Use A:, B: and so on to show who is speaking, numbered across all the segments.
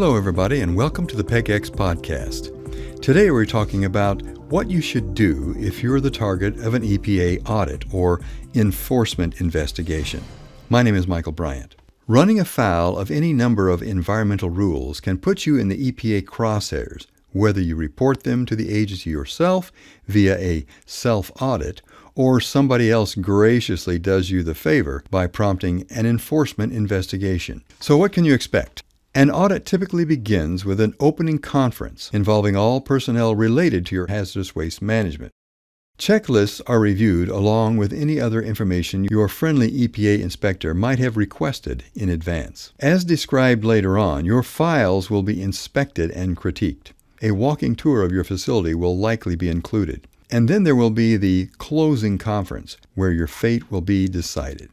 A: Hello, everybody, and welcome to the PEGX podcast. Today, we're talking about what you should do if you're the target of an EPA audit or enforcement investigation. My name is Michael Bryant. Running afoul of any number of environmental rules can put you in the EPA crosshairs, whether you report them to the agency yourself via a self audit or somebody else graciously does you the favor by prompting an enforcement investigation. So, what can you expect? An audit typically begins with an opening conference involving all personnel related to your hazardous waste management. Checklists are reviewed along with any other information your friendly EPA inspector might have requested in advance. As described later on, your files will be inspected and critiqued. A walking tour of your facility will likely be included. And then there will be the closing conference where your fate will be decided.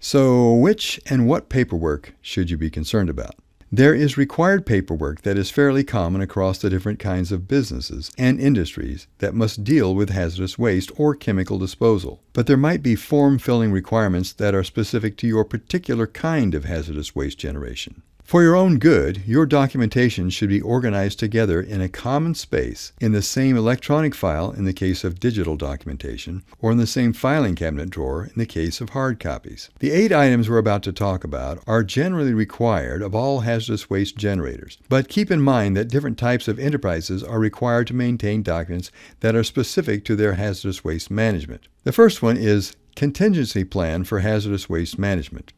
A: So, which and what paperwork should you be concerned about? There is required paperwork that is fairly common across the different kinds of businesses and industries that must deal with hazardous waste or chemical disposal, but there might be form filling requirements that are specific to your particular kind of hazardous waste generation. For your own good, your documentation should be organized together in a common space in the same electronic file in the case of digital documentation, or in the same filing cabinet drawer in the case of hard copies. The eight items we're about to talk about are generally required of all hazardous waste generators, but keep in mind that different types of enterprises are required to maintain documents that are specific to their hazardous waste management. The first one is Contingency Plan for Hazardous Waste Management.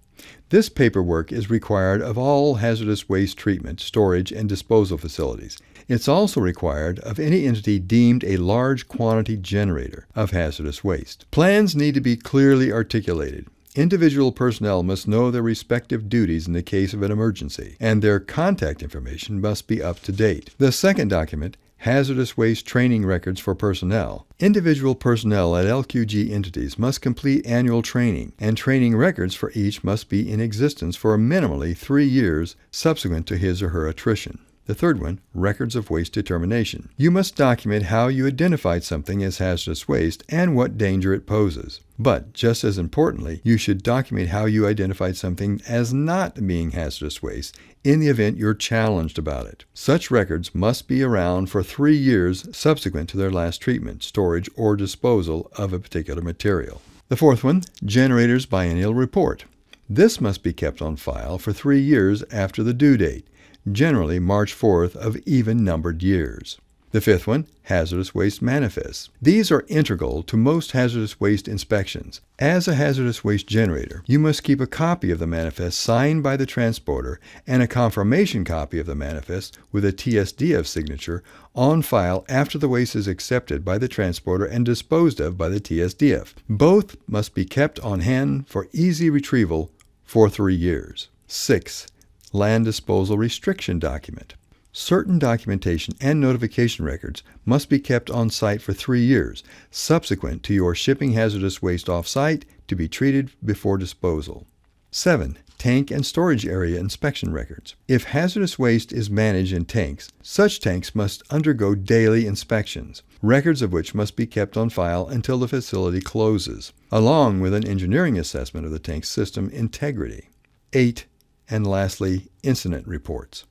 A: This paperwork is required of all hazardous waste treatment, storage, and disposal facilities. It's also required of any entity deemed a large quantity generator of hazardous waste. Plans need to be clearly articulated. Individual personnel must know their respective duties in the case of an emergency, and their contact information must be up to date. The second document hazardous waste training records for personnel. Individual personnel at LQG entities must complete annual training, and training records for each must be in existence for minimally three years subsequent to his or her attrition. The third one, records of waste determination. You must document how you identified something as hazardous waste and what danger it poses. But just as importantly, you should document how you identified something as not being hazardous waste in the event you're challenged about it. Such records must be around for three years subsequent to their last treatment, storage, or disposal of a particular material. The fourth one, generator's biennial report. This must be kept on file for three years after the due date generally March 4th of even numbered years. The fifth one, hazardous waste manifests. These are integral to most hazardous waste inspections. As a hazardous waste generator, you must keep a copy of the manifest signed by the transporter and a confirmation copy of the manifest with a TSDF signature on file after the waste is accepted by the transporter and disposed of by the TSDF. Both must be kept on hand for easy retrieval for three years. 6 land disposal restriction document. Certain documentation and notification records must be kept on site for three years, subsequent to your shipping hazardous waste off site to be treated before disposal. 7. Tank and storage area inspection records. If hazardous waste is managed in tanks, such tanks must undergo daily inspections, records of which must be kept on file until the facility closes, along with an engineering assessment of the tank's system integrity. 8. And lastly, incident reports.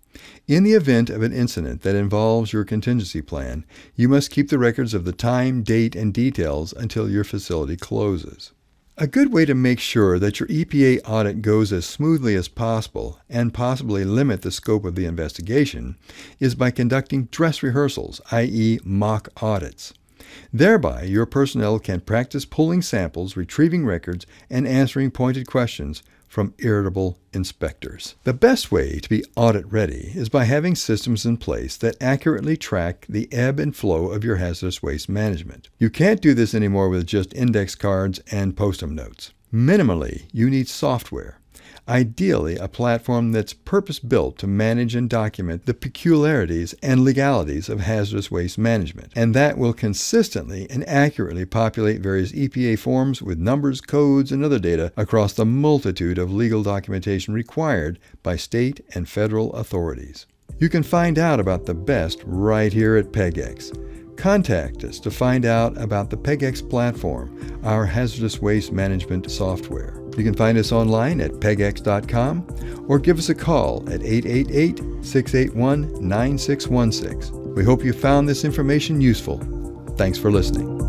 A: In the event of an incident that involves your contingency plan, you must keep the records of the time, date, and details until your facility closes. A good way to make sure that your EPA audit goes as smoothly as possible and possibly limit the scope of the investigation is by conducting dress rehearsals, i.e., mock audits. Thereby, your personnel can practice pulling samples, retrieving records, and answering pointed questions from irritable inspectors. The best way to be audit ready is by having systems in place that accurately track the ebb and flow of your hazardous waste management. You can't do this anymore with just index cards and post-it notes. Minimally, you need software Ideally, a platform that's purpose built to manage and document the peculiarities and legalities of hazardous waste management, and that will consistently and accurately populate various EPA forms with numbers, codes, and other data across the multitude of legal documentation required by state and federal authorities. You can find out about the best right here at PEGX. Contact us to find out about the PEGX platform, our hazardous waste management software. You can find us online at pegx.com or give us a call at 888 681 9616. We hope you found this information useful. Thanks for listening.